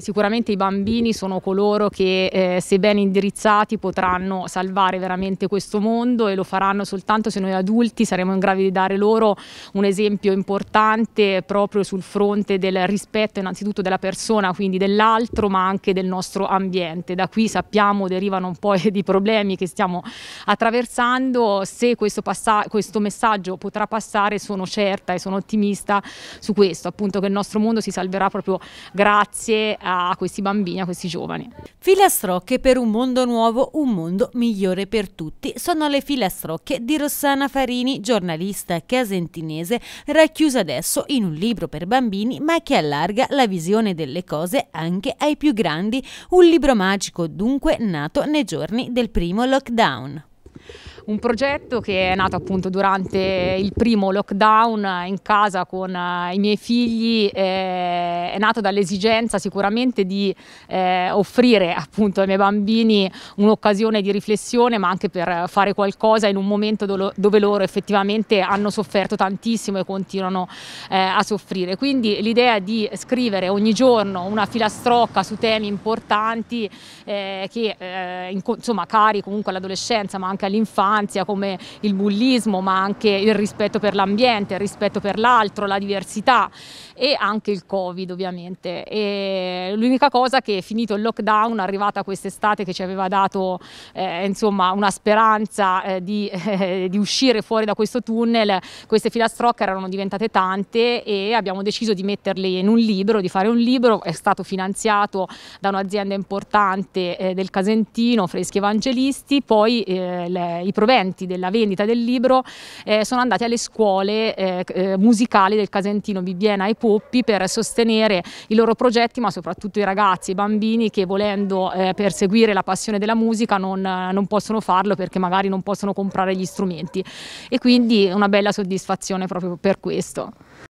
Sicuramente i bambini sono coloro che, eh, se ben indirizzati, potranno salvare veramente questo mondo e lo faranno soltanto se noi adulti saremo in grado di dare loro un esempio importante proprio sul fronte del rispetto innanzitutto della persona, quindi dell'altro, ma anche del nostro ambiente. Da qui sappiamo derivano un po' di problemi che stiamo attraversando. Se questo, questo messaggio potrà passare, sono certa e sono ottimista su questo, appunto che il nostro mondo si salverà proprio grazie a questi bambini, a questi giovani. Filastrocche per un mondo nuovo, un mondo migliore per tutti. Sono le filastrocche di Rossana Farini, giornalista casentinese, racchiusa adesso in un libro per bambini ma che allarga la visione delle cose anche ai più grandi. Un libro magico dunque nato nei giorni del primo lockdown un progetto che è nato appunto durante il primo lockdown in casa con eh, i miei figli, eh, è nato dall'esigenza sicuramente di eh, offrire appunto ai miei bambini un'occasione di riflessione ma anche per fare qualcosa in un momento do dove loro effettivamente hanno sofferto tantissimo e continuano eh, a soffrire. Quindi l'idea di scrivere ogni giorno una filastrocca su temi importanti eh, che eh, insomma cari comunque all'adolescenza ma anche all'infanzia infanzia come il bullismo, ma anche il rispetto per l'ambiente, il rispetto per l'altro, la diversità e anche il Covid ovviamente. E l'unica cosa che finito il lockdown, arrivata quest'estate che ci aveva dato eh, insomma una speranza eh, di, eh, di, uscire fuori da questo tunnel, queste filastrocche erano diventate tante e abbiamo deciso di metterle in un libro, di fare un libro, è stato finanziato da un'azienda importante eh, del Casentino, Freschi Evangelisti, poi eh, le, i progetti proventi della vendita del libro eh, sono andati alle scuole eh, eh musicali del Casentino, Bibbiena e Poppi per sostenere i loro progetti, ma soprattutto i ragazzi, i bambini che volendo eh, perseguire la passione della musica non, non possono farlo perché magari non possono comprare gli strumenti. E quindi una bella soddisfazione proprio per questo.